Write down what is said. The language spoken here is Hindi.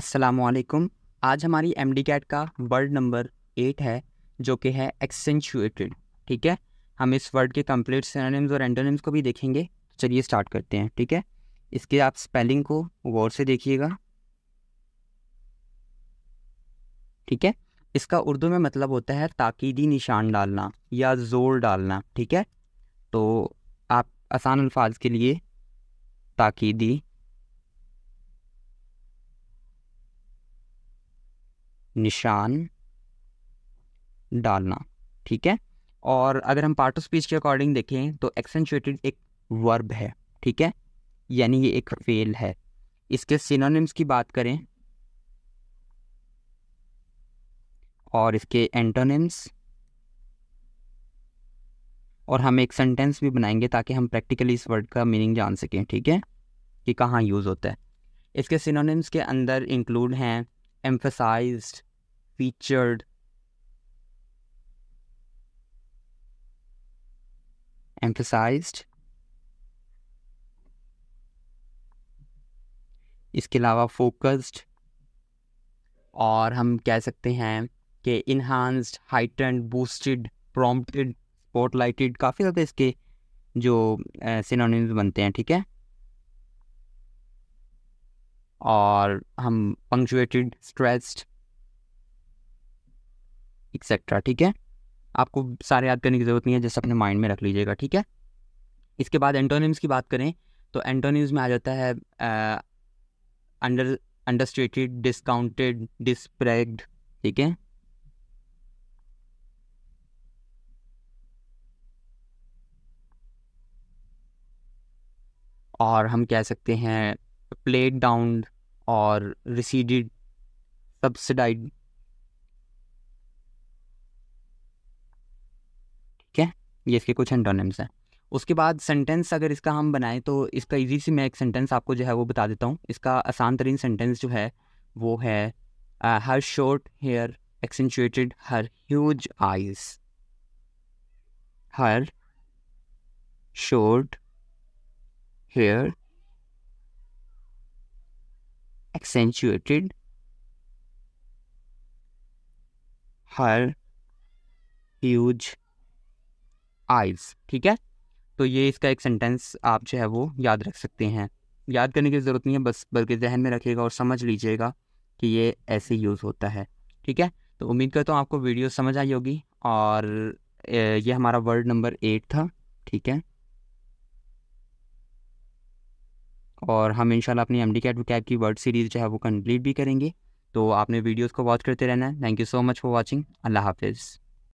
असलकुम आज हमारी एम डी कैट का वर्ड नंबर एट है जो कि है एक्सेंचुएटेड ठीक है हम इस वर्ड के कम्प्लीट सिनोनिम्स और एंटोनिम्स को भी देखेंगे तो चलिए स्टार्ट करते हैं ठीक है इसके आप स्पेलिंग को गौर से देखिएगा ठीक है इसका उर्दू में मतलब होता है ताकीदी निशान डालना या ज़ोर डालना ठीक है तो आप आसान अल्फाज के लिए ताकीदी निशान डालना ठीक है और अगर हम पार्ट ऑफ स्पीच के अकॉर्डिंग देखें तो एक्सेंचुएटेड एक वर्ब है ठीक है यानी ये एक फेल है इसके सिनोनिम्स की बात करें और इसके एंटोनिम्स और हम एक सेंटेंस भी बनाएंगे ताकि हम प्रैक्टिकली इस वर्ड का मीनिंग जान सकें ठीक है कि कहाँ यूज़ होता है इसके सिनोनिम्स के अंदर इंक्लूड हैं emphasized, featured, emphasized. इसके अलावा फोकस्ड और हम कह सकते हैं कि enhanced heightened boosted prompted spotlighted काफ़ी ज़्यादा इसके जो सिनोनिम्स बनते हैं ठीक है और हम पंक्चुएटेड स्ट्रेस्ड एक्सेट्रा ठीक है आपको सारे याद करने की ज़रूरत नहीं है जैसे अपने माइंड में रख लीजिएगा ठीक है इसके बाद एंटोनिम्स की बात करें तो एंटोनिम्स में आ जाता है अंडर अंडरस्टेटेड डिस्काउंटेड डिस्प्रेग्ड ठीक है और हम कह सकते हैं प्लेड डाउन और रिसीडेड सब्सिडाइड ठीक है ये इसके कुछ एंटोनिम्स हैं उसके बाद सेंटेंस अगर इसका हम बनाएं तो इसका इजी से मैं एक सेंटेंस आपको जो है वो बता देता हूँ इसका आसान तरीन सेंटेंस जो है वो है her short hair accentuated her huge eyes her short hair accentuated her huge eyes ठीक है तो ये इसका एक सेंटेंस आप जो है वो याद रख सकते हैं याद करने की ज़रूरत नहीं है बस बल्कि जहन में रखिएगा और समझ लीजिएगा कि ये ऐसे यूज़ होता है ठीक है तो उम्मीद करता हूँ आपको वीडियो समझ आई होगी और ये हमारा वर्ड नंबर एट था ठीक है और हम इंशाल्लाह अपनी एम डी कैट कैब की वर्ड सीरीज़ जो है वो कंप्लीट भी करेंगे तो आपने वीडियोस को वॉच करते रहना है thank you so much for watching अल्लाह हाफिज़